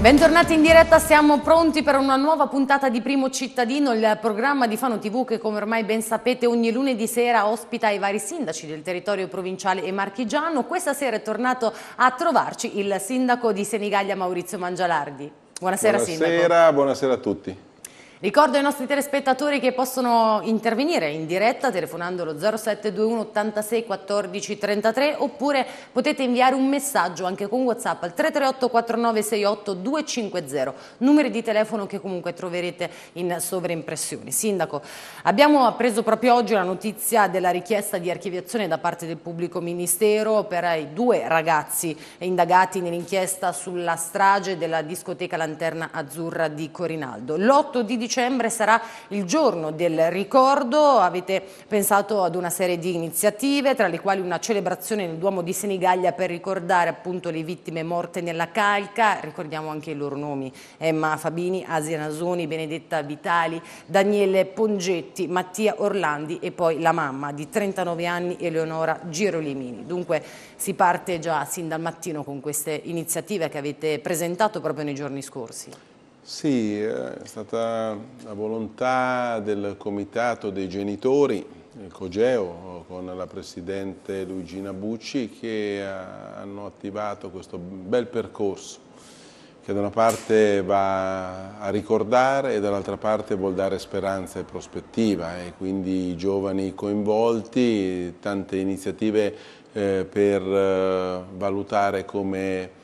Bentornati in diretta, siamo pronti per una nuova puntata di Primo Cittadino, il programma di Fano TV che come ormai ben sapete ogni lunedì sera ospita i vari sindaci del territorio provinciale e marchigiano. Questa sera è tornato a trovarci il sindaco di Senigallia Maurizio Mangialardi. Buonasera, buonasera sindaco. Buonasera a tutti. Ricordo ai nostri telespettatori che possono intervenire in diretta telefonando telefonandolo 0721 86 14 33 oppure potete inviare un messaggio anche con WhatsApp al 338 4968 250, numeri di telefono che comunque troverete in sovrimpressione. Sindaco, abbiamo appreso proprio oggi la notizia della richiesta di archiviazione da parte del pubblico ministero per i due ragazzi indagati nell'inchiesta sulla strage della discoteca Lanterna Azzurra di Corinaldo. L'8 di dicembre sarà il giorno del ricordo, avete pensato ad una serie di iniziative, tra le quali una celebrazione nel Duomo di Senigallia per ricordare appunto le vittime morte nella calca, ricordiamo anche i loro nomi, Emma Fabini, Asia Nasoni, Benedetta Vitali, Daniele Pongetti, Mattia Orlandi e poi la mamma di 39 anni Eleonora Girolimini. Dunque si parte già sin dal mattino con queste iniziative che avete presentato proprio nei giorni scorsi. Sì, eh, è stata la volontà del comitato dei genitori, il COGEO, con la Presidente Luigina Bucci, che hanno attivato questo bel percorso che da una parte va a ricordare e dall'altra parte vuol dare speranza e prospettiva e quindi i giovani coinvolti, tante iniziative eh, per eh, valutare come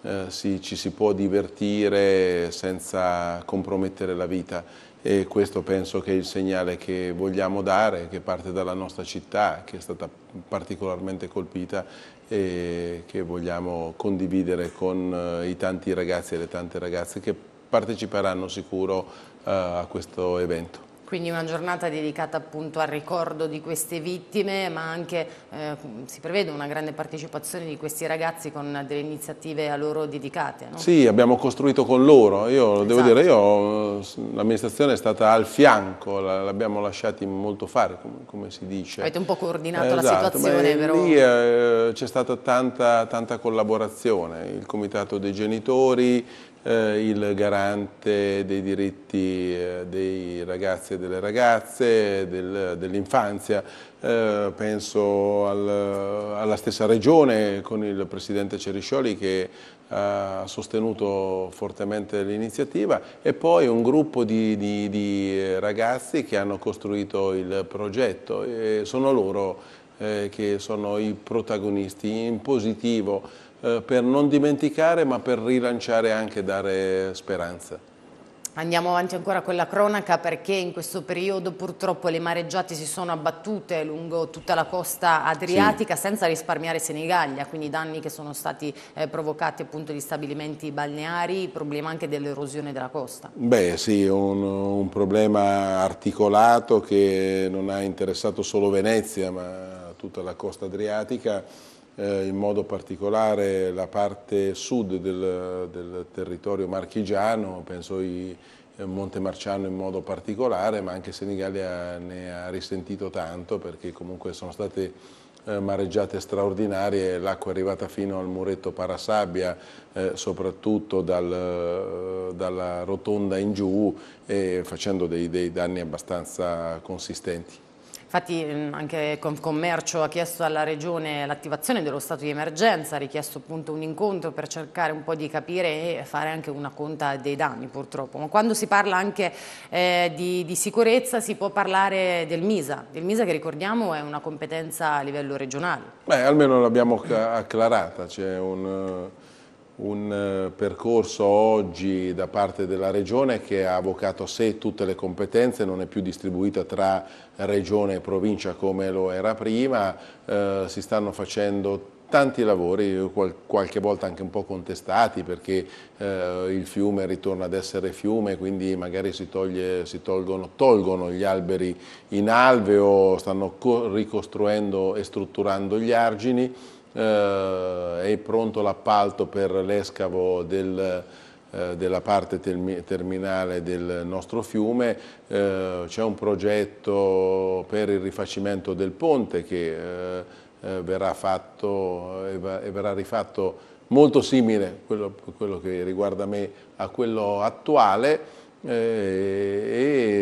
eh, si, ci si può divertire senza compromettere la vita e questo penso che è il segnale che vogliamo dare, che parte dalla nostra città, che è stata particolarmente colpita e che vogliamo condividere con eh, i tanti ragazzi e le tante ragazze che parteciperanno sicuro eh, a questo evento. Quindi una giornata dedicata appunto al ricordo di queste vittime, ma anche eh, si prevede una grande partecipazione di questi ragazzi con delle iniziative a loro dedicate. No? Sì, abbiamo costruito con loro, io esatto. devo dire, l'amministrazione è stata al fianco, l'abbiamo lasciati molto fare, come, come, si dice. Avete un po' coordinato eh, la esatto, situazione, vero? Eh, lì eh, c'è stata tanta, tanta collaborazione, il comitato dei genitori, eh, il garante dei diritti eh, dei ragazzi e delle ragazze, del, dell'infanzia, eh, penso al, alla stessa regione con il presidente Ceriscioli che ha sostenuto fortemente l'iniziativa e poi un gruppo di, di, di, ragazzi che hanno costruito il progetto e sono loro eh, che sono i protagonisti in positivo eh, per non dimenticare ma per rilanciare e anche dare speranza. Andiamo avanti ancora con la cronaca perché in questo periodo purtroppo le mareggiate si sono abbattute lungo tutta la costa adriatica sì. senza risparmiare Senigallia, quindi danni che sono stati eh, provocati appunto gli stabilimenti balneari, problema anche dell'erosione della costa. Beh sì, un, un problema articolato che non ha interessato solo Venezia ma tutta la costa adriatica eh, in modo particolare la parte sud del, del territorio marchigiano, penso i, eh, Monte Marciano in modo particolare, ma anche Senigallia ne ha risentito tanto perché comunque sono state eh, mareggiate straordinarie, l'acqua è arrivata fino al muretto Parasabbia, eh, soprattutto dal, eh, dalla rotonda in giù, e facendo dei, dei danni abbastanza consistenti. Infatti mm, anche Confcommercio ha chiesto alla Regione l'attivazione dello stato di emergenza, ha richiesto appunto un incontro per cercare un po' di capire e fare anche una conta dei danni purtroppo. Ma quando si parla anche eh, di, di, sicurezza si può parlare del MISA, del MISA che ricordiamo è una competenza a livello regionale. Beh, almeno l'abbiamo acclarata, c'è un un eh, percorso oggi da parte della Regione che ha avvocato a sé tutte le competenze, non è più distribuita tra Regione e provincia come lo era prima, eh, si stanno facendo tanti lavori, qualche volta anche un po' contestati perché eh, il fiume ritorna ad essere fiume, quindi magari si, toglie, si tolgono, tolgono, gli alberi in alveo, stanno ricostruendo e strutturando gli argini, eh, è pronto l'appalto per l'escavo del eh, della parte terminale del nostro fiume, eh, c'è un progetto per il rifacimento del ponte che eh, eh verrà, fatto, eh, e verrà rifatto molto simile, quello, quello che riguarda me, a quello attuale, eh,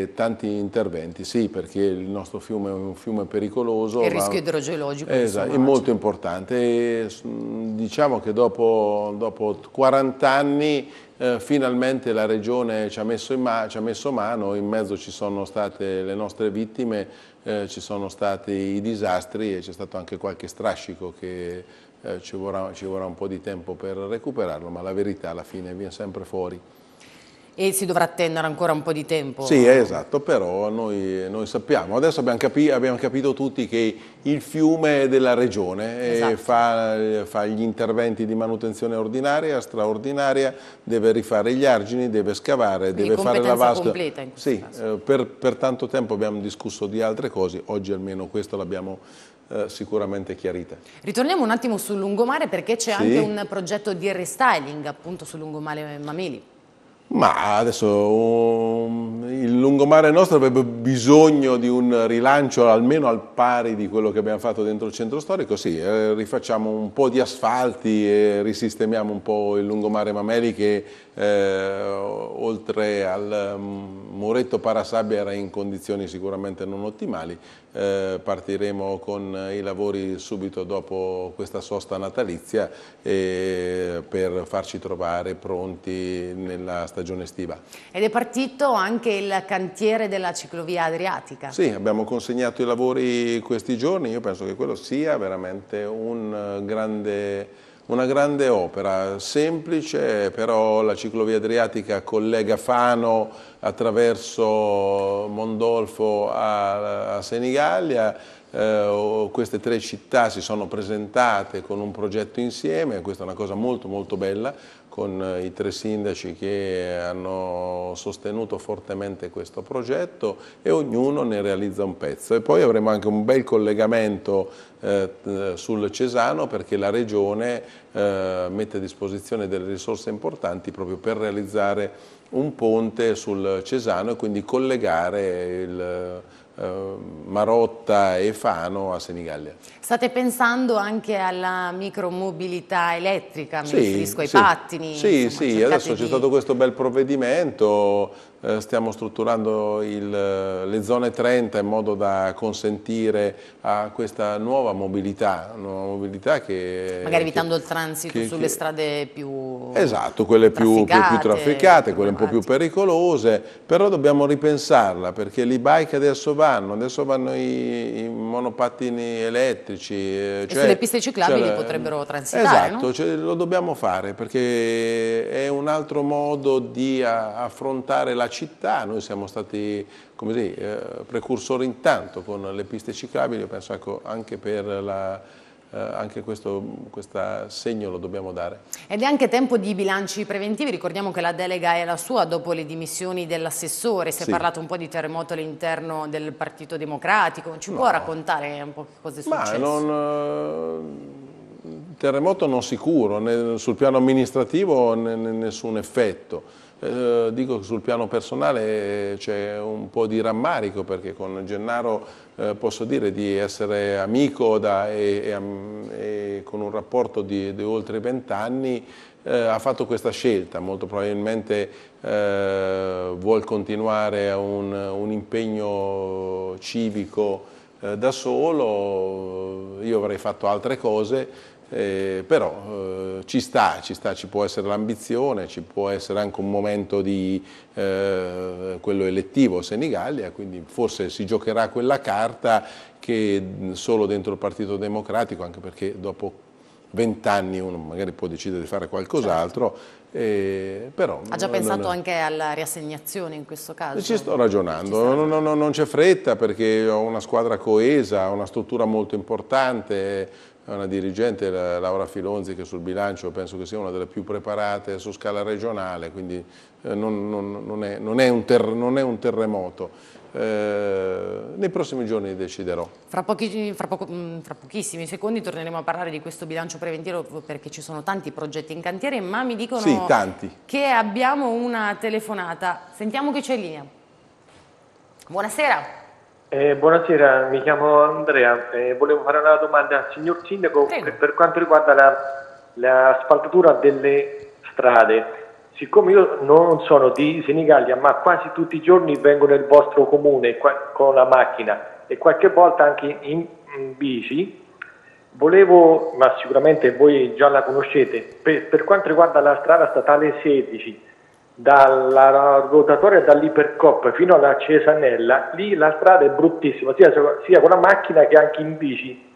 e tanti interventi, sì perché il nostro fiume è un fiume pericoloso. Il rischio idrogeologico. Esatto, è molto importante e diciamo che dopo, dopo 40 anni eh, finalmente la regione ci ha, messo in ma ci ha messo mano, in mezzo ci sono state le nostre vittime, eh, ci sono stati i disastri e c'è stato anche qualche strascico che eh, ci, vorrà, ci vorrà un po' di tempo per recuperarlo, ma la verità alla fine viene sempre fuori. E si dovrà attendere ancora un po' di tempo? Sì, esatto, però noi, noi sappiamo. Adesso abbiamo, capi abbiamo, capito tutti che il fiume è della regione esatto. fa, fa, gli interventi di manutenzione ordinaria, straordinaria, deve rifare gli argini, deve scavare, Quindi deve fare la vasca. completa in Sì, eh, per, per tanto tempo abbiamo discusso di altre cose, oggi almeno questo l'abbiamo eh, sicuramente chiarita. Ritorniamo un attimo sul lungomare perché c'è sì. anche un progetto di restyling appunto sul lungomare Mameli. Ma adesso um, il lungomare nostro avrebbe bisogno di un rilancio almeno al pari di quello che abbiamo fatto dentro il centro storico, sì, eh, rifacciamo un po' di asfalti e risistemiamo un po' il lungomare Mameli che eh, oltre al mm, Muretto Parasabbia era in condizioni sicuramente non ottimali, eh, partiremo con i lavori subito dopo questa sosta natalizia eh, per farci trovare pronti nella stagione estiva. Ed è partito anche il cantiere della ciclovia adriatica. Sì, abbiamo consegnato i lavori questi giorni, io penso che quello sia veramente un eh, grande una grande opera, semplice, però la ciclovia adriatica collega Fano attraverso Mondolfo a, a Senigallia, eh, queste tre città si sono presentate con un progetto insieme, questa è una cosa molto molto bella, con eh, i tre sindaci che hanno sostenuto fortemente questo progetto e ognuno ne realizza un pezzo. E poi avremo anche un bel collegamento eh, eh, sul Cesano perché la Regione eh, mette a disposizione delle risorse importanti proprio per realizzare un ponte sul Cesano e quindi collegare il eh, Marotta e Fano a Senigallia. State pensando anche alla micromobilità elettrica, mi sì, riferisco ai sì, pattini. Sì, insomma, sì, adesso di... c'è stato questo bel provvedimento, eh, stiamo strutturando il, eh, le zone 30 in modo da consentire a questa nuova mobilità, nuova mobilità che... Magari evitando che, il transito che, sulle che, strade più... Esatto, quelle più trafficate, più, più trafficate quelle un po' più pericolose, però dobbiamo ripensarla perché le bike adesso vanno, adesso vanno i, i monopattini elettrici. Eh, cioè, sulle piste ciclabili cioè, potrebbero transitare, Esatto, no? cioè, lo dobbiamo fare perché è un altro modo di affrontare la la città, noi siamo stati dire, eh, precursori intanto con le piste ciclabili, io penso ecco, anche per la, eh, anche questo segno lo dobbiamo dare. Ed è anche tempo di bilanci preventivi, ricordiamo che la delega è la sua dopo le dimissioni dell'assessore, si sì. è parlato un po' di terremoto all'interno del Partito Democratico, ci no. può raccontare un po' cosa è successo? Ma non eh, terremoto non sicuro, né, sul piano amministrativo né, nessun effetto. Eh, dico che sul piano personale eh, c'è un po' di rammarico perché con Gennaro eh, posso dire di essere amico da, e, e, e, con un rapporto di, di oltre vent'anni eh, ha fatto questa scelta, molto probabilmente eh, vuol continuare un, un impegno civico da solo, io avrei fatto altre cose eh, però eh, ci, sta, ci sta, ci può essere l'ambizione, ci può essere anche un momento di eh, quello elettivo a Senigallia, quindi forse si giocherà quella carta che solo dentro il Partito Democratico, anche perché dopo vent'anni uno magari può decidere di fare qualcos'altro. Certo. Eh, però, ha già pensato non... anche alla riassegnazione in questo caso? Ci sto ragionando, ci non, non, non c'è fretta perché ho una squadra coesa, una struttura molto importante, è una dirigente, Laura Filonzi, che sul bilancio penso che sia una delle più preparate su scala regionale, quindi eh, non, non, non, è, non è, un ter, è, un terremoto. Eh, nei prossimi giorni deciderò. Fra, pochi, fra, poco, mm, fra, pochissimi secondi torneremo a parlare di questo bilancio preventivo perché ci sono tanti progetti in cantiere, ma mi dicono sì, che abbiamo una telefonata. Sentiamo che c'è in linea. Buonasera. Eh, buonasera, mi chiamo Andrea. Eh, volevo fare una domanda al signor Sindaco Prego. per quanto riguarda la, la delle strade. Siccome io non sono di Senigallia, ma quasi tutti i giorni vengo nel vostro comune qua, con la macchina e qualche volta anche in, in, bici, volevo, ma sicuramente voi già la conoscete, per, per quanto riguarda la strada statale 16, dalla rotatoria dall'ipercop fino alla Cesanella, lì la strada è bruttissima, sia, sia con la macchina che anche in bici,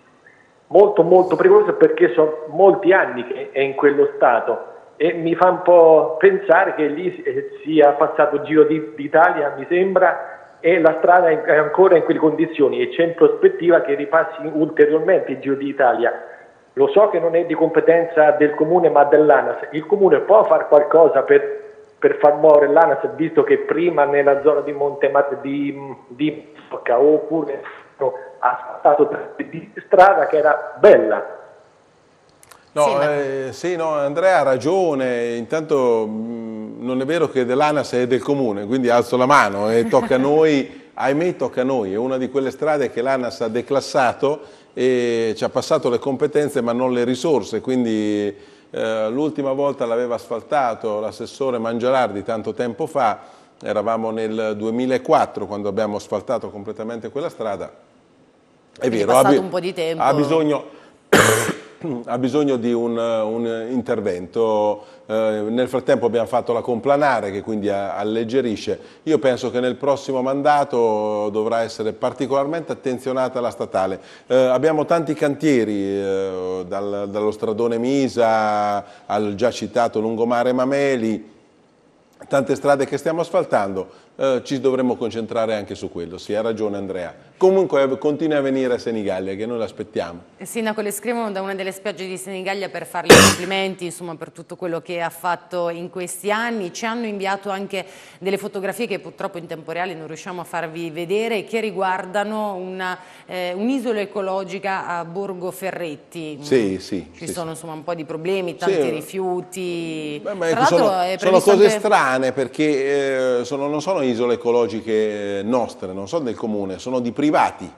molto molto pericolosa perché sono molti anni che è in quello stato e mi fa un po' pensare che lì eh, sia passato il Giro d'Italia, mi sembra, e la strada è ancora in quelle condizioni e c'è in prospettiva che ripassi ulteriormente il Giro d'Italia. Lo so che non è di competenza del comune ma dell'ANAS, il comune può fare qualcosa per per far muovere l'ANAS, visto che prima nella zona di Montemate di, di Socca oppure ha stato di strada che era bella. No, sì, eh, sì, no, Andrea ha ragione, intanto mh, mm, non è vero che dell'ANAS è del comune, quindi alzo la mano e tocca a noi, ahimè tocca a noi, è una di quelle strade che l'ANAS ha declassato e ci ha passato le competenze ma non le risorse, quindi eh, l'ultima volta l'aveva asfaltato l'assessore Mangialardi tanto tempo fa, eravamo nel 2004 quando abbiamo asfaltato completamente quella strada. È Quindi vero, è passato ha, un po' di tempo. Ha bisogno, ha bisogno di un, un intervento eh, nel frattempo abbiamo fatto la complanare che quindi alleggerisce. Io penso che nel prossimo mandato dovrà essere particolarmente attenzionata la statale. Eh, abbiamo tanti cantieri, eh, dal, dallo stradone Misa al già citato lungomare Mameli, tante strade che stiamo asfaltando, eh, ci dovremmo concentrare anche su quello, sì, ha ragione Andrea. Comunque eh, continua a venire a Senigallia che noi l'aspettiamo. Sindaco, le scrivono da una delle spiagge di Senigallia per farle complimenti insomma, per tutto quello che ha fatto in questi anni. Ci hanno inviato anche delle fotografie che purtroppo in tempo reale non riusciamo a farvi vedere che riguardano eh, un'isola eh, un ecologica a Borgo Ferretti. Sì, sì. Ci sì, sono sì. Insomma, un po' di problemi, tanti sì. rifiuti. Beh, ma ecco, sono, sono, cose anche... strane perché eh, sono, non sono sono isole ecologiche eh, nostre, non sono del comune, sono di privati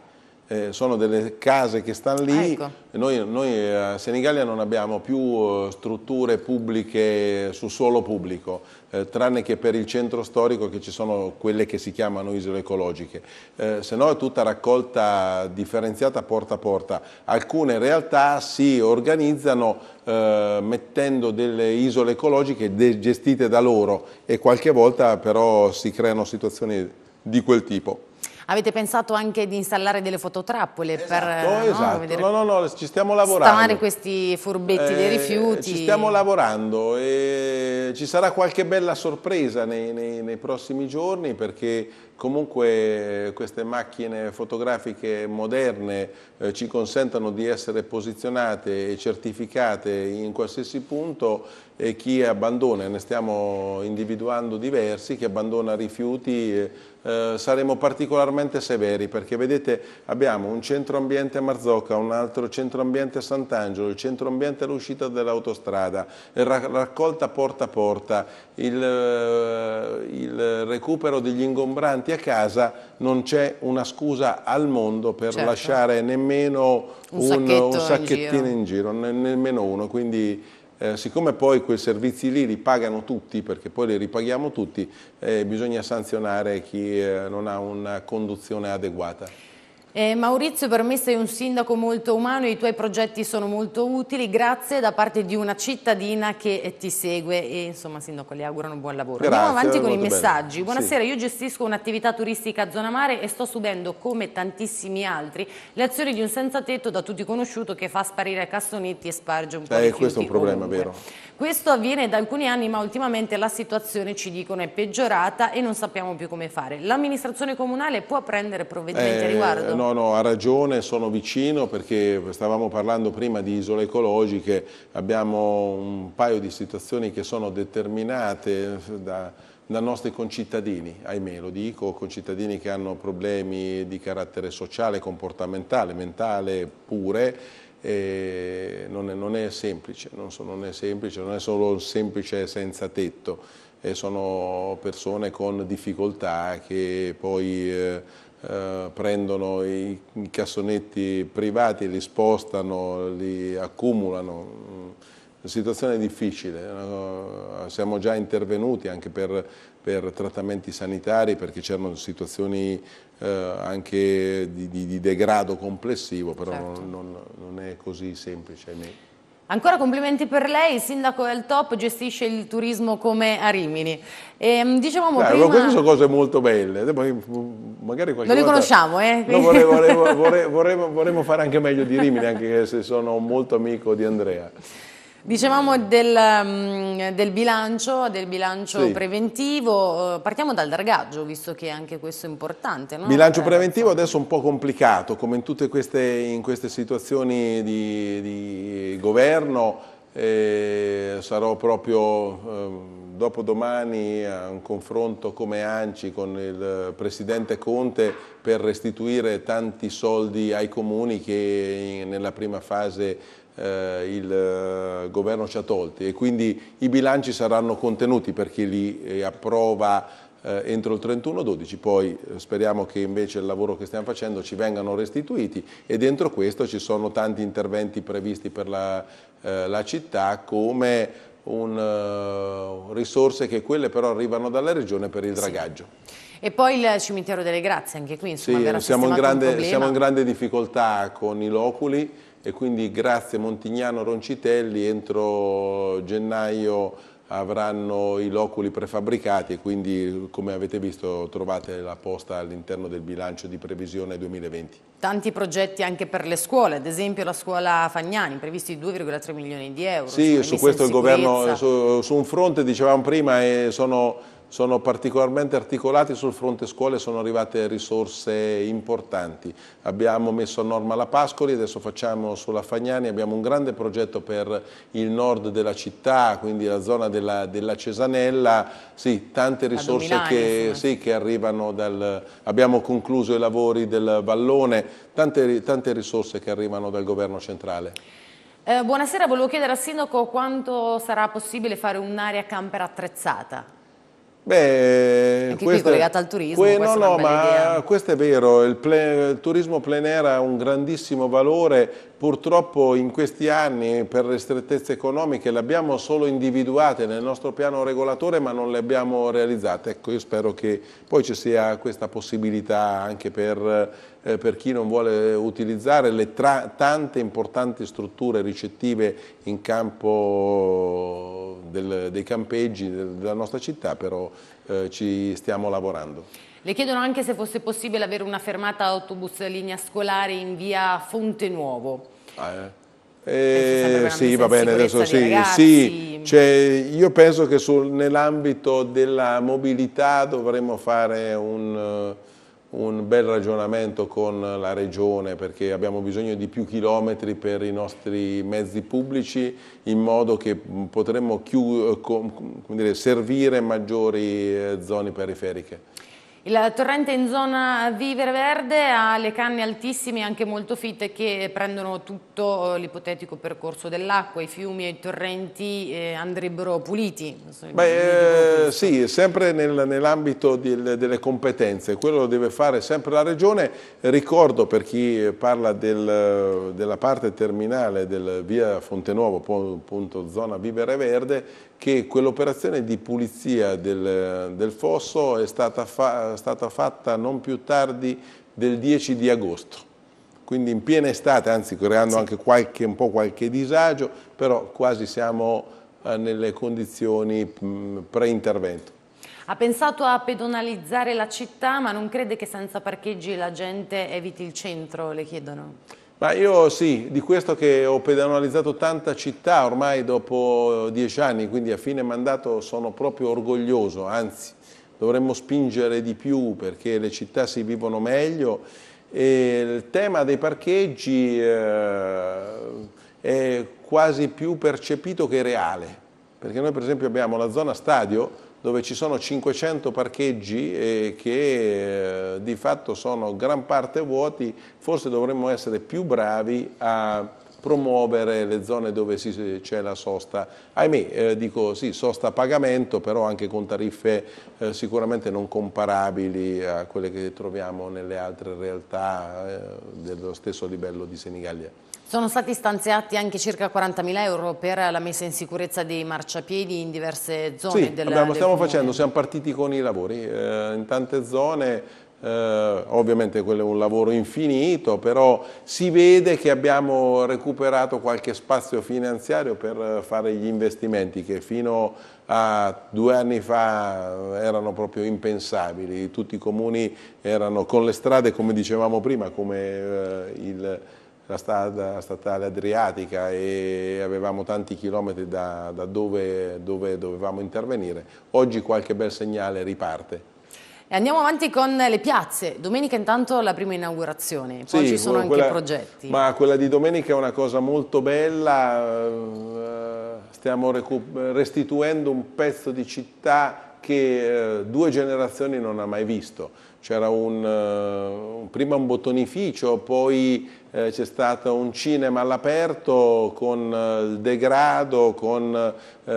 eh, sono delle case che stanno lì. Ah, ecco. Noi, noi, a eh, Senigallia non abbiamo più eh, strutture pubbliche su suolo pubblico, eh, tranne che per il centro storico che ci sono quelle che si chiamano isole ecologiche. Eh, se no è tutta raccolta differenziata porta a porta. Alcune realtà si organizzano eh, mettendo delle isole ecologiche gestite da loro e qualche volta però si creano situazioni di quel tipo. Avete pensato anche di installare delle fototrappole esatto, per esatto. Eh, no, esatto. no, no, no, ci stiamo lavorando. Stamare questi furbetti eh, dei rifiuti. Ci stiamo lavorando e ci sarà qualche bella sorpresa nei, nei, nei prossimi giorni perché Comunque queste macchine fotografiche moderne eh, ci consentono di essere posizionate e certificate in qualsiasi punto e chi abbandona, ne stiamo individuando diversi, chi abbandona rifiuti eh, eh, saremo particolarmente severi perché vedete abbiamo un centro ambiente a Marzocca, un altro centro ambiente a Sant'Angelo, il centro ambiente all'uscita dell'autostrada, raccolta porta a porta, il, eh, il recupero degli ingombranti a casa non c'è una scusa al mondo per certo. lasciare nemmeno un, un, un sacchettino in giro, in giro ne, nemmeno uno. Quindi eh, siccome poi quei servizi lì li pagano tutti, perché poi li ripaghiamo tutti, eh, bisogna sanzionare chi eh, non ha una conduzione adeguata. Eh, Maurizio, per me sei un sindaco molto umano e i tuoi progetti sono molto utili. Grazie da parte di una cittadina che eh, ti segue e insomma, sindaco, le augurano buon lavoro. Grazie, Andiamo avanti con i messaggi. Bene. Buonasera, sì. io gestisco un'attività turistica a zona mare e sto subendo, come tantissimi altri, le azioni di un senza tetto da tutti conosciuto che fa sparire cassonetti e sparge un po' eh, di questo è un problema, ovunque. vero? Questo avviene da alcuni anni, ma ultimamente la situazione ci dicono è peggiorata e non sappiamo più come fare. L'amministrazione comunale può prendere provvedimenti eh, a riguardo? No no, no, ha ragione, sono vicino perché stavamo parlando prima di isole ecologiche, abbiamo un paio di situazioni che sono determinate da, da nostri concittadini, ahimè lo dico, concittadini che hanno problemi di carattere sociale, comportamentale, mentale pure, non è, non, è, semplice, non, so, non è semplice, non è solo semplice senza tetto, sono persone con difficoltà che poi... Eh, eh, prendono i, cassonetti privati, li spostano, li accumulano. La mm, situazione è difficile, eh, siamo già intervenuti anche per, per trattamenti sanitari perché c'erano situazioni eh, anche di, di, di, degrado complessivo, però certo. non, non, non, è così semplice. Ancora complimenti per lei, il sindaco è al top gestisce il turismo come a Rimini. E, ehm, dicevamo Beh, prima... Queste sono cose molto belle, eh, mm, magari Non li conosciamo, eh? vorremmo fare anche meglio di Rimini, anche se sono molto amico di Andrea. Dicevamo del, mm, del, bilancio, del bilancio sì. preventivo, eh, partiamo dal dragaggio visto che anche questo è importante. No? Bilancio eh, preventivo adesso è un po' complicato come in tutte queste, in queste situazioni di, di governo, eh, sarò proprio eh, dopodomani a un confronto come ANCI con il Presidente Conte per restituire tanti soldi ai comuni che in, nella prima fase eh, il eh, governo ci ha tolti e quindi i bilanci saranno contenuti per chi li eh, approva eh, entro il 31-12, poi eh, speriamo che invece il lavoro che stiamo facendo ci vengano restituiti e dentro questo ci sono tanti interventi previsti per la, eh, la città come un, eh, risorse che quelle però arrivano dalla regione per il dragaggio. Sì. E poi il cimitero delle grazie, anche qui insomma, sì, siamo, in grande, siamo in grande difficoltà con i loculi, e quindi grazie Montignano Roncitelli entro gennaio avranno i loculi prefabbricati e quindi come avete visto trovate la posta all'interno del bilancio di previsione 2020. Tanti progetti anche per le scuole, ad esempio la scuola Fagnani, previsti 2,3 milioni di euro. Sì, su questo il governo, su, su, un fronte dicevamo prima, eh, sono sono particolarmente articolati sul fronte scuole, sono arrivate risorse importanti. Abbiamo messo a norma la Pascoli, adesso facciamo sulla Fagnani, abbiamo un grande progetto per il nord della città, quindi la zona della, della Cesanella, sì, tante risorse che, sì, che, arrivano dal... abbiamo concluso i lavori del Vallone, tante, tante risorse che arrivano dal governo centrale. Eh, buonasera, volevo chiedere al Sindaco quanto sarà possibile fare un'area camper attrezzata. Beh, Anche queste, qui collegata al turismo. Que, no, no, ma idea. questo è vero, il, ple, il, turismo plein air ha un grandissimo valore, purtroppo in questi anni per ristrettezze economiche le abbiamo solo individuate nel nostro piano regolatore ma non le abbiamo realizzate, ecco io spero che poi ci sia questa possibilità anche per eh, per chi non vuole utilizzare le tante importanti strutture ricettive in campo del, dei campeggi della nostra città, però eh, ci stiamo lavorando. Le chiedono anche se fosse possibile avere una fermata autobus linea scolare in via Fonte Nuovo. Ah, eh. Eh, sì, va bene, adesso sì, sì. Cioè, io penso che nell'ambito della mobilità dovremmo fare un un bel ragionamento con la Regione perché abbiamo bisogno di più chilometri per i nostri mezzi pubblici in modo che potremmo eh, servire maggiori eh, zone periferiche. Il torrente in zona Vivere Verde ha le canne altissime e anche molto fitte che prendono tutto eh, l'ipotetico percorso dell'acqua, i fiumi e i torrenti eh, andrebbero puliti. Beh, eh, sì, sempre nel, nell'ambito delle competenze, quello lo deve fare sempre la Regione. Ricordo per chi parla del, della parte terminale del via Fontenuovo, appunto zona Vivere Verde, che quell'operazione di pulizia del, del fosso è stata, fa, stata fatta non più tardi del 10 di agosto quindi in piena estate, anzi creando sì. anche qualche, un po' qualche disagio, però quasi siamo eh, nelle condizioni mm, pre-intervento. Ha pensato a pedonalizzare la città, ma non crede che senza parcheggi la gente eviti il centro, le chiedono? Ma io sì, di questo che ho pedonalizzato tanta città ormai dopo dieci anni, quindi a fine mandato sono proprio orgoglioso, anzi dovremmo spingere di più perché le città si vivono meglio. E il tema dei parcheggi eh, è quasi più percepito che reale, perché noi per esempio abbiamo la zona stadio dove ci sono 500 parcheggi che eh, di fatto sono gran parte vuoti, forse dovremmo essere più bravi a promuovere le zone dove c'è la sosta. Ahimè, eh, dico sì, sosta a pagamento, però anche con tariffe eh, sicuramente non comparabili a quelle che troviamo nelle altre realtà eh, dello stesso livello di Senigallia. Sono stati stanziati anche circa 40.000 euro per la messa in sicurezza dei marciapiedi in diverse zone sì, del, abbiamo, del stiamo facendo, siamo partiti con i lavori eh, in tante zone Uh, ovviamente quello è un lavoro infinito, però si vede che abbiamo recuperato qualche spazio finanziario per fare gli investimenti che fino a due anni fa erano proprio impensabili. Tutti i comuni erano con le strade, come dicevamo prima, come uh, il la strada statale adriatica e avevamo tanti chilometri da, da dove, dove dovevamo intervenire. Oggi qualche bel segnale riparte. E andiamo avanti con le piazze. Domenica intanto la prima inaugurazione, poi sì, ci sono quella, anche progetti. Ma quella di domenica è una cosa molto bella, eh, stiamo restituendo un pezzo di città che eh, due generazioni non ha mai visto c'era un, eh, un, prima un bottonificio, poi eh, c'è stato un cinema all'aperto con eh, il degrado, con eh,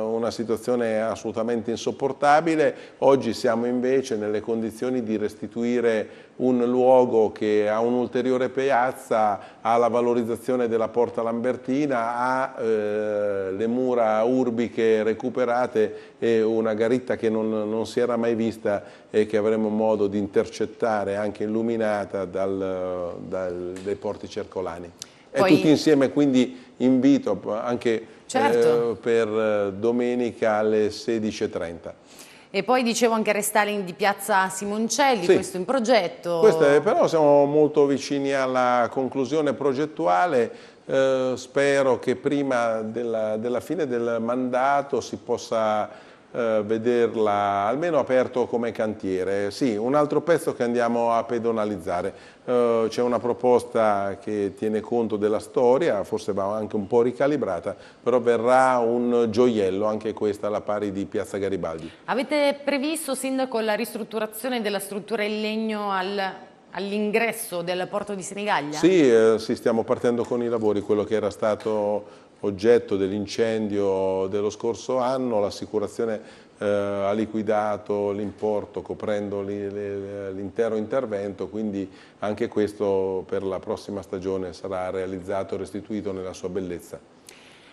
una situazione assolutamente insopportabile. Oggi siamo invece nelle condizioni di restituire un luogo che ha un'ulteriore piazza, ha la valorizzazione della Porta Lambertina, ha eh, le mura urbiche recuperate e una garitta che non, non si era mai vista e che avremmo modo di intercettare anche illuminata dal, dal, dai porti circolani. Poi... E tutti insieme quindi invito anche certo. eh, per eh, domenica alle 16.30. E poi dicevo anche restyling di Piazza Simoncelli, sì. questo in progetto. Questo è, però siamo molto vicini alla conclusione progettuale, eh, spero che prima della, della fine del mandato si possa eh, vederla almeno aperto come cantiere. Sì, un altro pezzo che andiamo a pedonalizzare. Eh, C'è una proposta che tiene conto della storia, forse va anche un po' ricalibrata, però verrà un gioiello anche questa alla pari di Piazza Garibaldi. Avete previsto, Sindaco, la ristrutturazione della struttura in legno al all'ingresso del porto di Senigallia? Sì, eh, sì, stiamo partendo con i lavori, quello che era stato oggetto dell'incendio dello scorso anno, l'assicurazione eh, ha liquidato l'importo coprendo l'intero intervento, quindi anche questo per la prossima stagione sarà realizzato e restituito nella sua bellezza.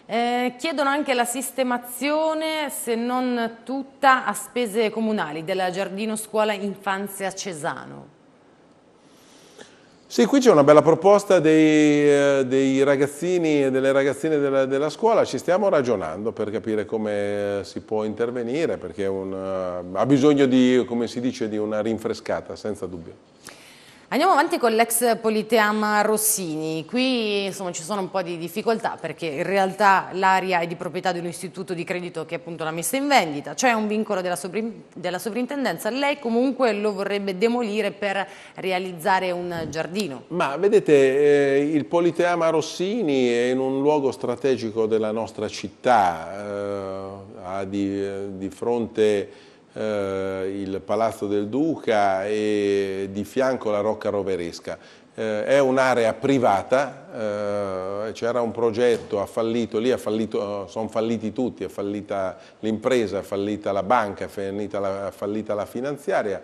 Eh, chiedono anche la sistemazione, se non tutta, a spese comunali della Giardino Scuola Infanzia Cesano. Sì, qui c'è una bella proposta dei, eh, dei ragazzini e delle ragazzine della, della, scuola, ci stiamo ragionando per capire come eh, si può intervenire, perché un, eh, ha bisogno di, come si dice, di una rinfrescata, senza dubbio. Andiamo avanti con l'ex Politeam Rossini, qui insomma, ci sono un po' di difficoltà perché in realtà l'area è di proprietà di un istituto di credito che appunto l'ha messa in vendita, c'è un vincolo della, sovrin della sovrintendenza, lei comunque lo vorrebbe demolire per realizzare un giardino. Ma vedete, eh, il Politeama Rossini è in un luogo strategico della nostra città, eh, ha di, di fronte eh, il Palazzo del Duca e di fianco la Rocca Roveresca. Eh, è un'area privata, eh, c'era un progetto, ha fallito lì, sono falliti tutti, è fallita l'impresa, è fallita la banca, è fallita la, è fallita la finanziaria.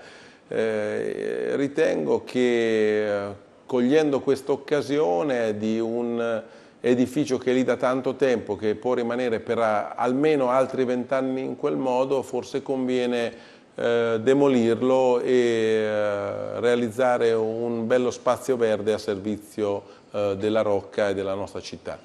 Eh, ritengo che eh, cogliendo questa occasione di un edificio che è lì da tanto tempo, che può rimanere per eh, almeno altri vent'anni in quel modo, forse conviene eh, demolirlo e eh, realizzare un bello spazio verde a servizio eh, della Rocca e della nostra città.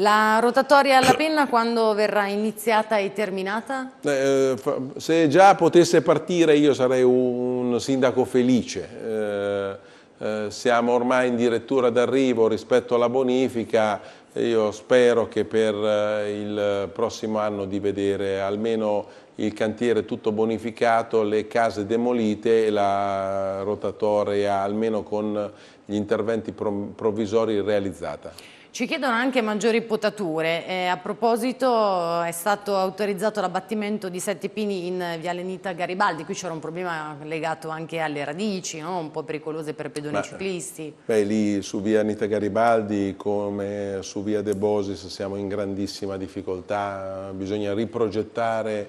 La rotatoria alla penna quando verrà iniziata e terminata? Eh, eh se già potesse partire io sarei un sindaco felice. Eh, eh, siamo ormai in direttura d'arrivo rispetto alla bonifica, io spero che per eh, il prossimo anno di vedere almeno il cantiere tutto bonificato, le case demolite e la rotatoria almeno con gli interventi provvisori realizzata. Ci chiedono anche maggiori potature. Eh, a proposito è stato autorizzato l'abbattimento di sette pini in Viale Nita Garibaldi. Qui c'era un problema legato anche alle radici, no? un po' pericolose per pedoni beh, ciclisti. Beh, lì su via Nita Garibaldi come su via De Bosis siamo in grandissima difficoltà. Bisogna riprogettare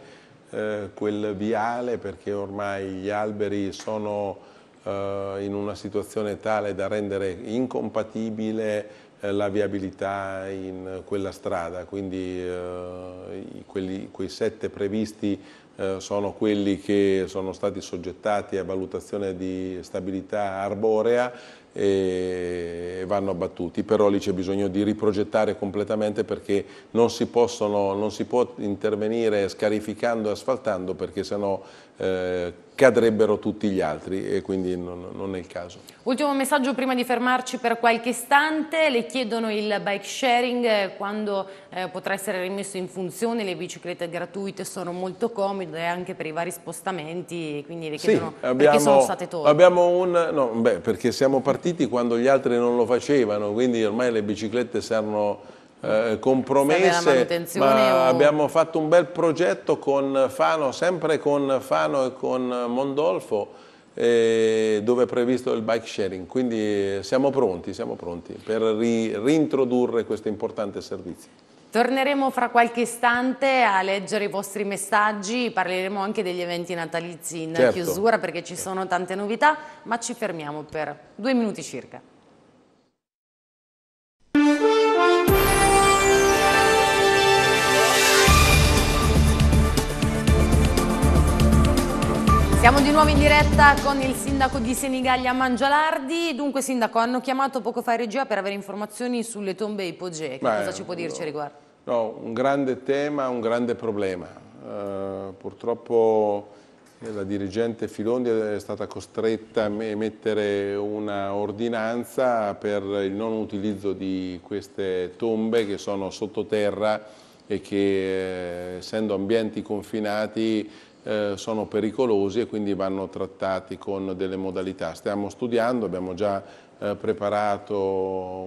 eh, quel viale perché ormai gli alberi sono eh, in una situazione tale da rendere incompatibile eh, la viabilità in quella strada, quindi eh, quelli, quei sette previsti eh, sono quelli che sono stati soggettati a valutazione di stabilità arborea e vanno abbattuti, però lì c'è bisogno di riprogettare completamente perché non si, possono, non si può intervenire scarificando e asfaltando perché sennò eh, cadrebbero tutti gli altri e quindi non, non, è il caso. Ultimo messaggio prima di fermarci per qualche istante, le chiedono il bike sharing, eh, quando eh, potrà essere rimesso in funzione, le biciclette gratuite sono molto comode anche per i vari spostamenti, quindi le chiedono sì, abbiamo, perché sono state tolte. Abbiamo un, no, beh, perché siamo partiti partiti quando gli altri non lo facevano, quindi ormai le biciclette si erano eh, compromesse, ma o... abbiamo fatto un bel progetto con Fano, sempre con Fano e con Mondolfo, eh, dove è previsto il bike sharing, quindi eh, siamo pronti, siamo pronti per ri rintrodurre questo importante servizio. Torneremo fra qualche istante a leggere i vostri messaggi, parleremo anche degli eventi natalizi in certo. chiusura perché ci sono tante novità, ma ci fermiamo per due minuti circa. Siamo di nuovo in diretta con il sindaco di Senigallia Mangialardi. Dunque sindaco, hanno chiamato poco fa in regia per avere informazioni sulle tombe ipogee. Che Beh, cosa ci può dirci no, riguardo? No, un grande tema, un grande problema. Uh, purtroppo eh, la dirigente Filondi è stata costretta a emettere una ordinanza per il non utilizzo di queste tombe che sono sottoterra e che eh, essendo ambienti confinati eh, sono pericolosi e quindi vanno trattati con delle modalità. Stiamo studiando, abbiamo già eh, preparato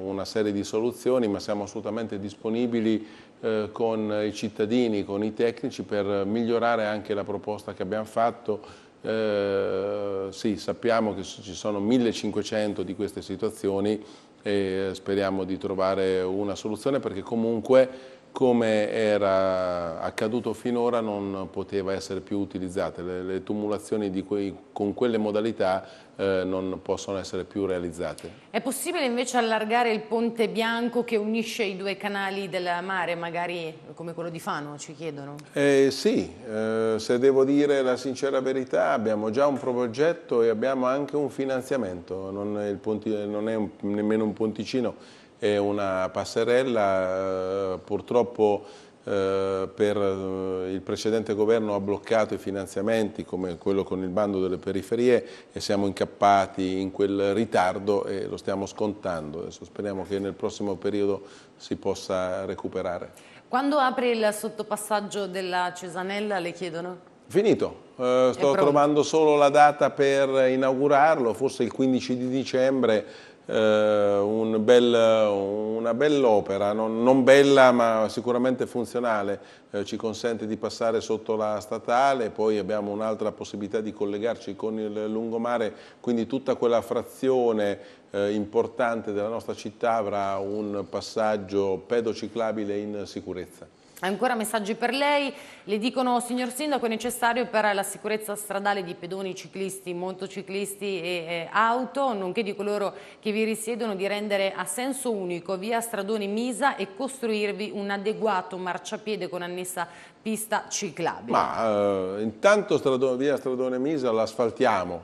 una serie di soluzioni, ma siamo assolutamente disponibili eh, con i cittadini, con i tecnici per migliorare anche la proposta che abbiamo fatto. Eh, sì, sappiamo che ci sono 1500 di queste situazioni e speriamo di trovare una soluzione perché comunque come era accaduto finora non poteva essere più utilizzata, le, le tumulazioni quei, con quelle modalità eh, non possono essere più realizzate. È possibile invece allargare il ponte bianco che unisce i due canali del mare, magari come quello di Fano, ci chiedono? Eh, sì, eh, se devo dire la sincera verità abbiamo già un progetto e abbiamo anche un finanziamento, non è, ponti, non è un, nemmeno un ponticino è una passerella eh, purtroppo eh, per eh, il precedente governo ha bloccato i finanziamenti come quello con il bando delle periferie e siamo incappati in quel ritardo e lo stiamo scontando. Adesso speriamo che nel prossimo periodo si possa recuperare. Quando apre il sottopassaggio della Cesanella le chiedono? Finito, eh, sto trovando solo la data per inaugurarlo, forse il 15 di dicembre eh, un bel, una bell'opera, non, non, bella ma sicuramente funzionale, eh, ci consente di passare sotto la statale, poi abbiamo un'altra possibilità di collegarci con il lungomare, quindi tutta quella frazione eh, importante della nostra città avrà un passaggio pedociclabile in sicurezza. Ancora messaggi per lei, le dicono signor Sindaco è necessario per la sicurezza stradale di pedoni, ciclisti, motociclisti e eh, auto, nonché di coloro che vi risiedono di rendere a senso unico via Stradoni Misa e costruirvi un adeguato marciapiede con annessa pista ciclabile. Ma eh, intanto Stradone, via Stradone Misa l'asfaltiamo,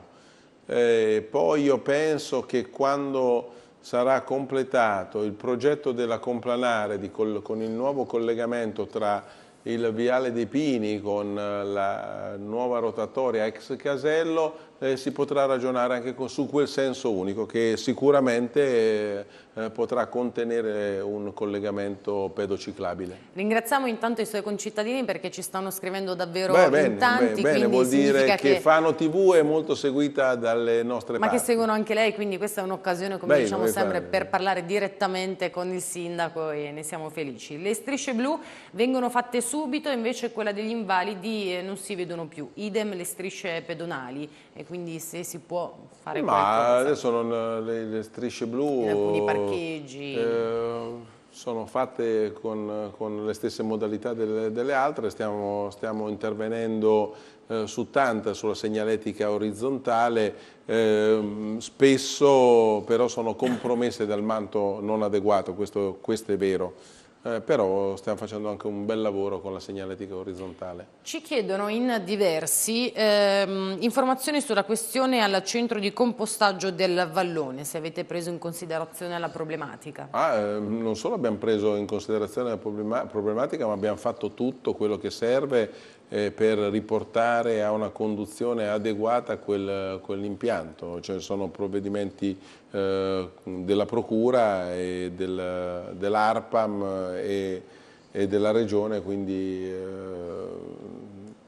eh, poi io penso che quando sarà completato il progetto della Complanare di, col, con il nuovo collegamento tra il Viale dei Pini con eh, la nuova rotatoria ex Casello eh, si potrà ragionare anche con, su quel senso unico che sicuramente eh, eh, potrà contenere un collegamento pedociclabile. Ringraziamo intanto i suoi concittadini perché ci stanno scrivendo davvero beh, bene, tanti. Beh, bene, vuol dire che, che Fano TV è molto seguita dalle nostre ma Ma che seguono anche lei, quindi questa è un'occasione, come beh, diciamo sempre, fare... per parlare direttamente con il sindaco e ne siamo felici. Le strisce blu vengono fatte subito, invece quella degli invalidi eh, non si vedono più. Idem le strisce pedonali e quindi se si può fare Ma qualcosa. adesso non, le, le, strisce blu... In alcuni parcheggi... Eh, sono fatte con, con, le stesse modalità delle, delle altre, stiamo, stiamo intervenendo eh, su tanta, sulla segnaletica orizzontale, eh, spesso però sono compromesse dal manto non adeguato, questo, questo è vero. Eh, però stiamo facendo anche un bel lavoro con la segnaletica orizzontale. Ci chiedono in diversi ehm, informazioni sulla questione al centro di compostaggio del Vallone, se avete preso in considerazione la problematica. Ah, eh, non solo abbiamo preso in considerazione la problematica, ma abbiamo fatto tutto quello che serve eh, per riportare a una conduzione adeguata quel, quell'impianto, cioè sono provvedimenti eh, della Procura e del, dell'ARPAM e, e, della Regione, quindi eh,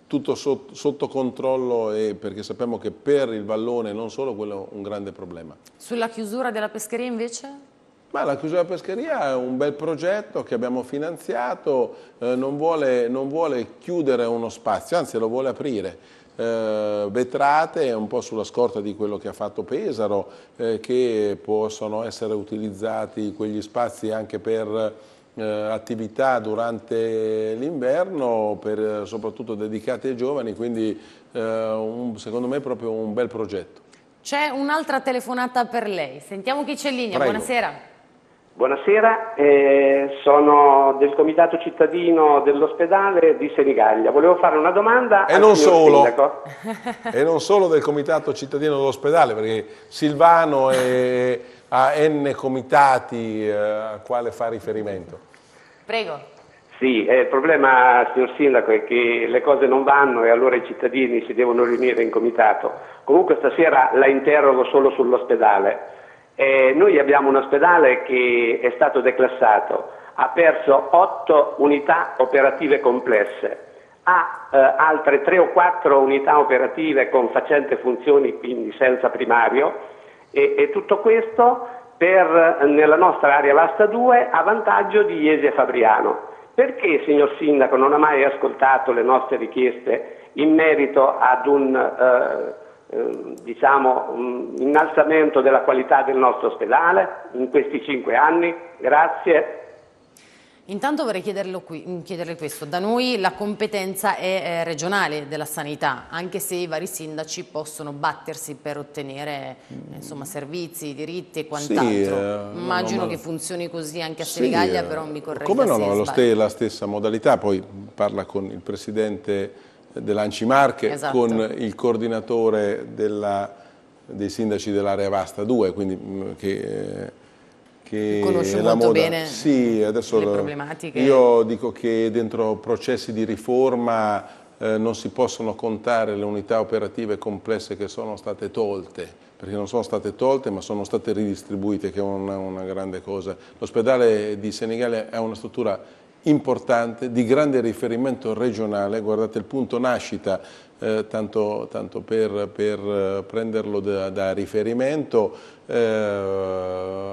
tutto sotto, sotto controllo e, perché sappiamo che per il vallone, non solo, quello è un grande problema. Sulla chiusura della pescheria invece? Ma la chiusura della pescheria è un bel progetto che abbiamo finanziato, eh, non, vuole, non, vuole, chiudere uno spazio, anzi lo vuole aprire. Eh, vetrate un po' sulla scorta di quello che ha fatto Pesaro, eh, che possono essere utilizzati quegli spazi anche per eh, attività durante l'inverno, soprattutto dedicate ai giovani, quindi eh, un, secondo me è proprio un bel progetto. C'è un'altra telefonata per lei. Sentiamo chi c'è in linea. Prego. Buonasera. Buonasera, eh, sono del comitato cittadino dell'ospedale di Senigallia. Volevo fare una domanda e non solo. Sindaco. e non solo del comitato cittadino dell'ospedale, perché Silvano è, ha N comitati eh, a quale fa riferimento. Prego. Sì, eh, il problema, signor Sindaco, è che le cose non vanno e allora i cittadini si devono riunire in comitato. Comunque stasera la interrogo solo sull'ospedale eh, noi abbiamo un ospedale che è stato declassato, ha perso otto unità operative complesse, ha eh, altre tre o quattro unità operative con facente funzioni, quindi senza primario, e, e tutto questo per, nella nostra area Vasta 2 a vantaggio di Iesi e Fabriano. Perché, signor Sindaco, non ha mai ascoltato le nostre richieste in merito ad un... Eh, eh, diciamo, mh, innalzamento della qualità del nostro ospedale in questi cinque anni. Grazie. Intanto vorrei qui, mm, chiederle questo, da noi la competenza è eh, regionale della sanità, anche se i vari sindaci possono battersi per ottenere eh, insomma, servizi, diritti e quant'altro. Sì, Immagino no, no, che funzioni così anche a sì, Senigallia, però mi corregga Come no, no la stessa modalità, poi parla con il Presidente dell'Anci Marche esatto. con il coordinatore della, dei sindaci dell'area Vasta 2, quindi mm, eh, che, che conosce molto moda. bene sì, adesso le problematiche. Io dico che dentro processi di riforma eh, non si possono contare le unità operative complesse che sono state tolte perché non sono state tolte ma sono state ridistribuite che è una, una grande cosa. L'ospedale di Senegale è una struttura importante, di grande riferimento regionale, guardate il punto nascita, eh, tanto, tanto, per, per eh, prenderlo da, da riferimento, eh,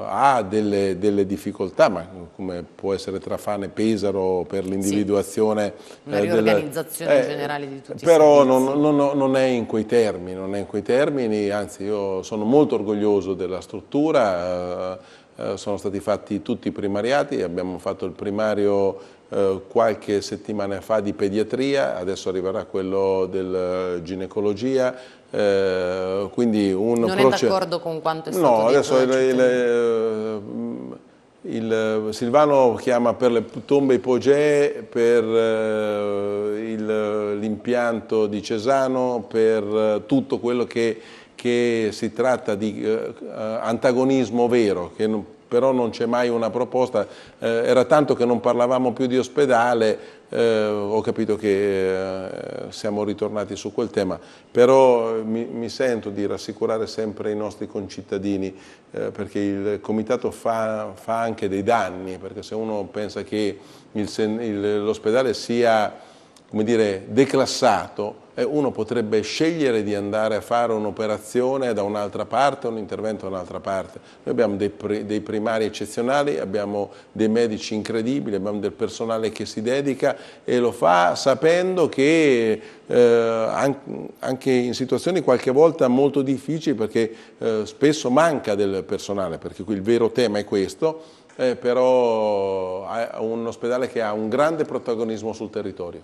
ha delle, delle, difficoltà, ma come può essere Trafane Pesaro per l'individuazione... Sì, eh, una riorganizzazione eh, generale di tutti Però non, non, non, è in quei termini, non è in quei termini, anzi io sono molto orgoglioso della struttura, eh, eh, sono stati fatti tutti i primariati, abbiamo fatto il primario eh, qualche settimana fa di pediatria, adesso arriverà quello del eh, ginecologia, eh, quindi un Non è d'accordo con quanto è stato no, detto? No, adesso il, il, il, Silvano chiama per le tombe ipogee, per l'impianto di Cesano, per tutto quello che che si tratta di eh, eh, antagonismo vero, che non, però non c'è mai una proposta, eh, era tanto che non parlavamo più di ospedale, eh, ho capito che eh, siamo ritornati su quel tema, però eh, mi, mi sento di rassicurare sempre i nostri concittadini perché il comitato fa, fa, anche dei danni, perché se uno pensa che l'ospedale sia come dire, declassato, uno potrebbe scegliere di andare a fare un'operazione da un'altra parte, un intervento da un'altra parte. Noi abbiamo dei, primari eccezionali, abbiamo dei medici incredibili, abbiamo del personale che si dedica e lo fa sapendo che eh, anche in situazioni qualche volta molto difficili perché eh, spesso manca del personale, perché qui il vero tema è questo, eh, però è eh, un ospedale che ha un grande protagonismo sul territorio.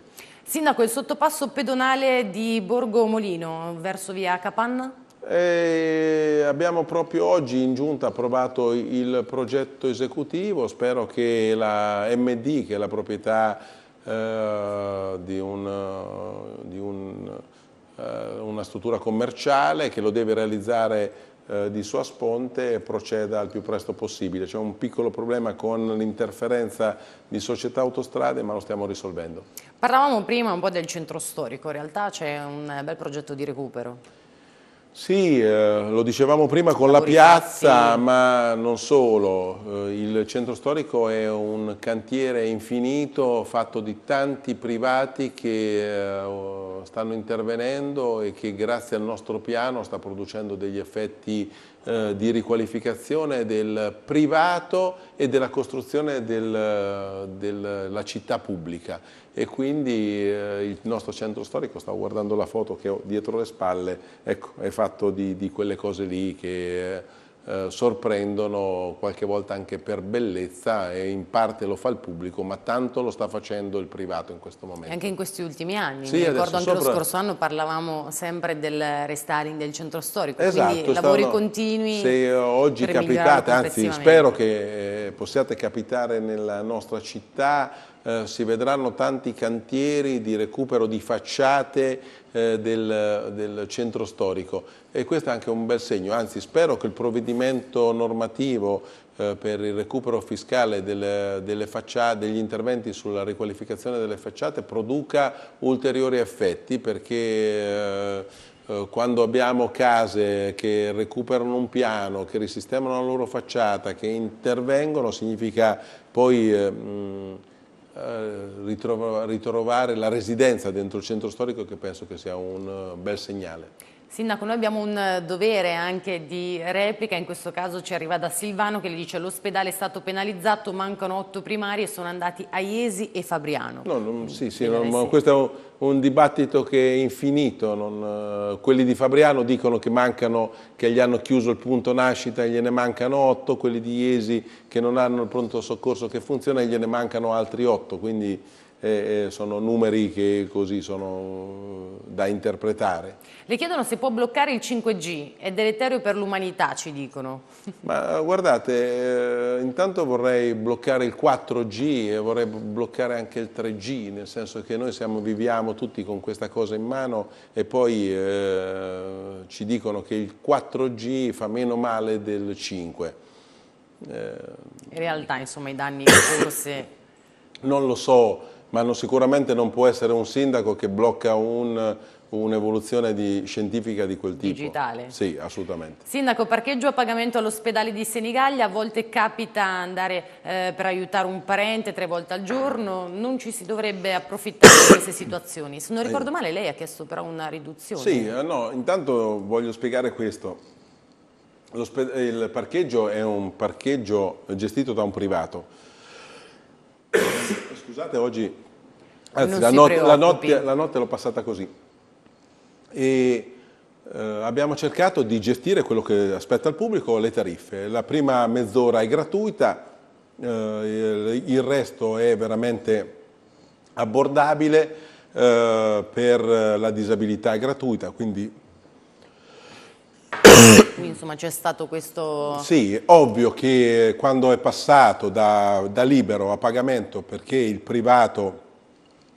Sindaco, il sottopasso pedonale di Borgo Molino verso via Capanna? E abbiamo proprio oggi in giunta approvato il progetto esecutivo, spero che la MD, che è la proprietà eh, di, un, di un, eh, una struttura commerciale che lo deve realizzare eh, di sua sponte proceda al più presto possibile. C'è un piccolo problema con l'interferenza di società autostrade, ma lo stiamo risolvendo. Parlavamo prima un po' del centro storico, in realtà c'è un bel progetto di recupero. Sì, eh, lo dicevamo prima con la piazza, ma non solo. Eh, il centro storico è un cantiere infinito fatto di tanti privati che eh, stanno intervenendo e che grazie al nostro piano sta producendo degli effetti eh, di riqualificazione del privato e della costruzione del, della città pubblica e quindi eh, il nostro centro storico, stavo guardando la foto che ho dietro le spalle, ecco, è fatto di, di quelle cose lì che eh, sorprendono qualche volta anche per bellezza e in parte lo fa il pubblico, ma tanto lo sta facendo il privato in questo momento. Anche in questi ultimi anni, sì, mi ricordo anche sopra... lo scorso anno parlavamo sempre del restyling del centro storico, esatto, quindi lavori stanno... continui. Se oggi capitate, anzi spero che eh, possiate capitare nella nostra città, eh, si vedranno tanti cantieri di recupero di facciate eh, del, del, centro storico e questo è anche un bel segno, anzi spero che il provvedimento normativo eh, per il recupero fiscale delle, delle facciate, degli interventi sulla riqualificazione delle facciate produca ulteriori effetti perché eh, eh, quando abbiamo case che recuperano un piano, che risistemano la loro facciata, che intervengono, significa poi... Eh, ritrovare la residenza dentro il centro storico che penso che sia un eh, bel segnale. Sindaco, noi abbiamo un eh, dovere anche di replica, in questo caso ci arriva da Silvano che gli dice l'ospedale è stato penalizzato, mancano otto primari e sono andati a Iesi e Fabriano. No, non, sì, sì, no, ma questo è un, un dibattito che è infinito. Non, eh, quelli di Fabriano dicono che, mancano, che gli hanno chiuso il punto nascita e gliene mancano otto, quelli di Iesi che non hanno il pronto soccorso che funziona e gliene mancano altri otto. Quindi eh, sono numeri che così sono eh, da interpretare. Le chiedono se può bloccare il 5G, è deleterio per l'umanità, ci dicono. Ma eh, guardate, eh, intanto vorrei bloccare il 4G e vorrei bloccare anche il 3G, nel senso che noi siamo, viviamo tutti con questa cosa in mano e poi eh, ci dicono che il 4G fa meno male del 5. Eh, in realtà, insomma, i danni sono se... Non lo so, ma non, sicuramente non può essere un sindaco che blocca un'evoluzione un scientifica di quel tipo. Digitale? Sì, assolutamente. Sindaco, parcheggio a pagamento all'ospedale di Senigallia, a volte capita andare eh, per aiutare un parente tre volte al giorno, non ci si dovrebbe approfittare di queste situazioni. Se non eh. ricordo male lei ha chiesto però una riduzione. Sì, eh, no, intanto voglio spiegare questo. Il parcheggio è un parcheggio gestito da un privato. Scusate, oggi Anzi, la notte, la, notte, la notte, l'ho passata così. E, eh, abbiamo cercato di gestire quello che aspetta il pubblico, le tariffe. La prima mezz'ora è gratuita, eh, il resto è veramente abbordabile eh, per la disabilità è gratuita, quindi quindi insomma c'è stato questo... Sì, ovvio che quando è passato da, da libero a pagamento perché il privato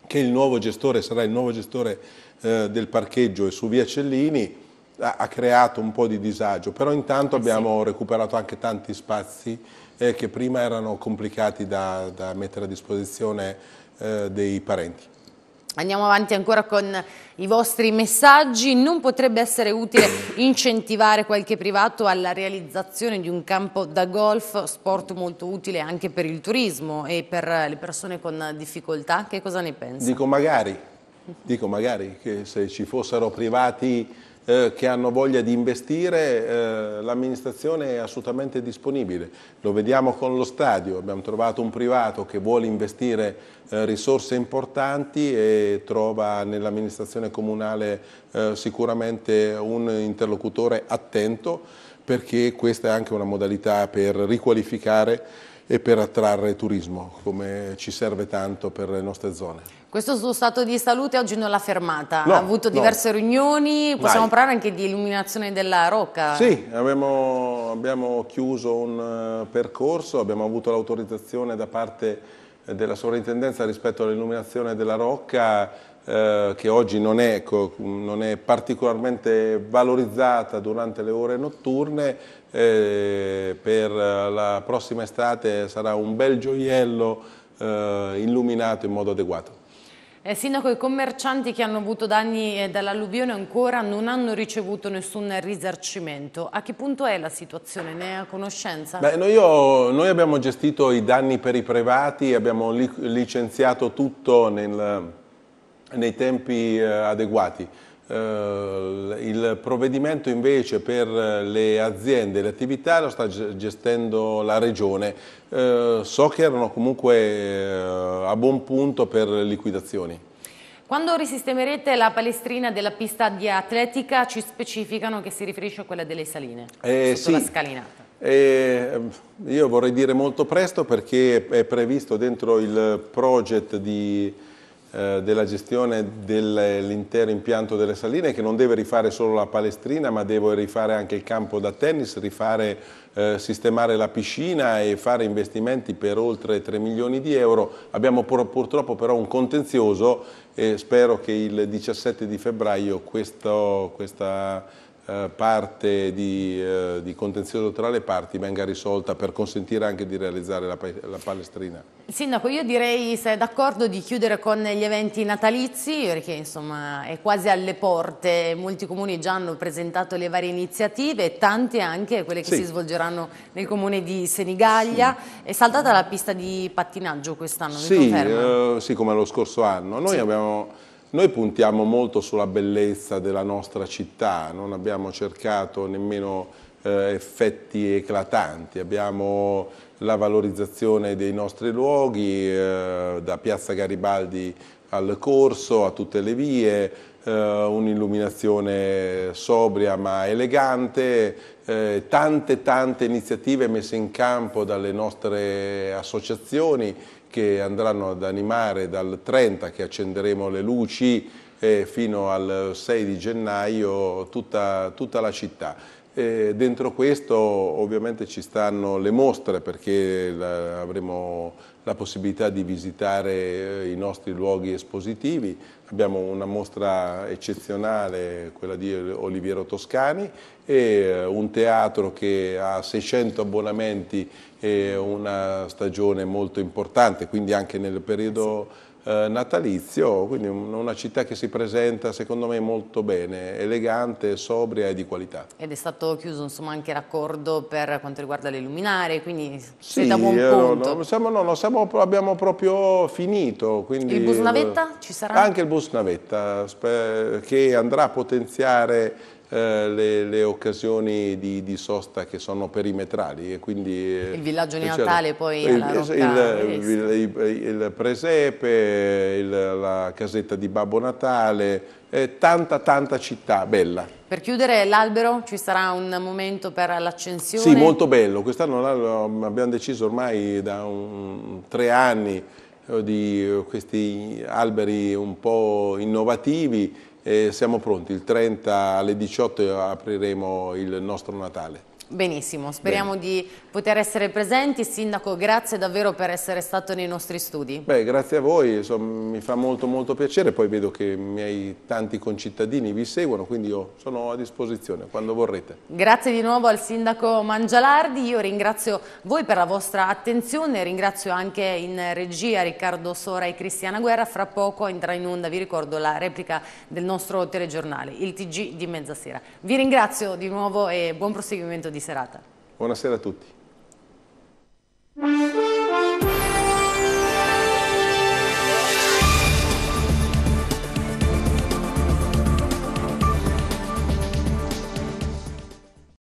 che il nuovo gestore sarà il nuovo gestore eh, del parcheggio e su via Cellini, ha, ha, creato un po' di disagio, però intanto eh abbiamo sì. recuperato anche tanti spazi eh, che prima erano complicati da, da mettere a disposizione eh, dei parenti. Andiamo avanti ancora con i vostri messaggi. Non potrebbe essere utile incentivare qualche privato alla realizzazione di un campo da golf, sport molto utile anche per il turismo e per le persone con difficoltà. Che cosa ne pensa? Dico magari, dico magari che se ci fossero privati eh, che hanno voglia di investire, eh, l'amministrazione è assolutamente disponibile. Lo vediamo con lo stadio, abbiamo trovato un privato che vuole investire eh, risorse importanti e trova nell'amministrazione comunale eh, sicuramente un interlocutore attento perché questa è anche una modalità per riqualificare e per attrarre turismo, come ci serve tanto per le nostre zone. Questo suo stato di salute oggi non l'ha fermata, no, ha avuto diverse no. riunioni, possiamo Mai. parlare anche di illuminazione della Rocca? Sì, abbiamo, abbiamo chiuso un eh, percorso, abbiamo avuto l'autorizzazione da parte della sovrintendenza rispetto all'illuminazione della Rocca eh, che oggi non è, non è, particolarmente valorizzata durante le ore notturne, eh, per la prossima estate sarà un bel gioiello eh, illuminato in modo adeguato. Eh, sindaco, i commercianti che hanno avuto danni eh, dall'alluvione ancora non hanno ricevuto nessun risarcimento. A che punto è la situazione? Ne è a conoscenza? Beh, noi, io, noi, abbiamo gestito i danni per i privati, abbiamo licenziato tutto nel, nei tempi eh, adeguati. Eh, il provvedimento invece per le aziende e le attività lo sta gestendo la Regione. Eh, so che erano comunque eh, a buon punto per liquidazioni. Quando risistemerete la palestrina della pista di atletica ci specificano che si riferisce a quella delle saline, eh, sì. la scalinata. Eh, io vorrei dire molto presto perché è previsto dentro il project di eh, della gestione dell'intero impianto delle saline che non deve rifare solo la palestrina ma deve rifare anche il campo da tennis, rifare, eh, sistemare la piscina e fare investimenti per oltre 3 milioni di euro. Abbiamo pur, purtroppo però un contenzioso e spero che il 17 di febbraio questo, questa eh, parte di, eh, di, contenzioso tra le parti venga risolta per consentire anche di realizzare la, la Palestrina. Sindaco, io direi, se è d'accordo, di chiudere con gli eventi natalizi, perché insomma è quasi alle porte, molti comuni già hanno presentato le varie iniziative, tante anche quelle che sì. si svolgeranno nel comune di Senigallia. Sì. È saltata la pista di pattinaggio quest'anno, sì, mi conferma? Eh, sì, come lo scorso anno. Noi abbiamo noi puntiamo molto sulla bellezza della nostra città, non abbiamo cercato nemmeno eh, effetti eclatanti, abbiamo la valorizzazione dei nostri luoghi, eh, da Piazza Garibaldi al corso, a tutte le vie, eh, un'illuminazione sobria ma elegante, eh, tante tante iniziative messe in campo dalle nostre associazioni che andranno ad animare dal 30 che accenderemo le luci eh, fino al 6 di gennaio tutta, tutta la città. E dentro questo ovviamente ci stanno le mostre perché la, avremo la possibilità di visitare eh, i nostri luoghi espositivi, Abbiamo una mostra eccezionale, quella di Oliviero Toscani, e eh, un teatro che ha 600 abbonamenti e una stagione molto importante, quindi anche nel periodo eh, natalizio, quindi una città che si presenta secondo me molto bene, elegante, sobria e di qualità. Ed è stato chiuso insomma, anche l'accordo per quanto riguarda le luminarie, quindi sì, da buon eh, punto. No, siamo, no, no, siamo, abbiamo proprio finito. Quindi, il bus navetta ci sarà? Anche il bus navetta che andrà a potenziare eh, le, le, occasioni di, di, sosta che sono perimetrali. E quindi, eh, il villaggio di Natale, poi il, Rocca, eh, il, il, il, presepe, la casetta di Babbo Natale, eh, tanta tanta città bella. Per chiudere l'albero ci sarà un momento per l'accensione? Sì, molto bello. Quest'anno abbiamo deciso ormai da un, tre anni eh, di questi alberi un po' innovativi e siamo pronti, il 30 alle 18 apriremo il nostro Natale. Benissimo, speriamo Bene. di poter essere presenti. Sindaco, grazie davvero per essere stato nei nostri studi. Beh, grazie a voi, insomma, mi fa molto molto piacere, poi vedo che i miei tanti concittadini vi seguono, quindi io sono a disposizione quando vorrete. Grazie di nuovo al sindaco Mangialardi, io ringrazio voi per la vostra attenzione, ringrazio anche in regia Riccardo Sora e Cristiana Guerra, fra poco entra in onda, vi ricordo, la replica del nostro telegiornale, il TG di mezzasera. Vi ringrazio di nuovo e buon proseguimento di serata. Buonasera a tutti. Música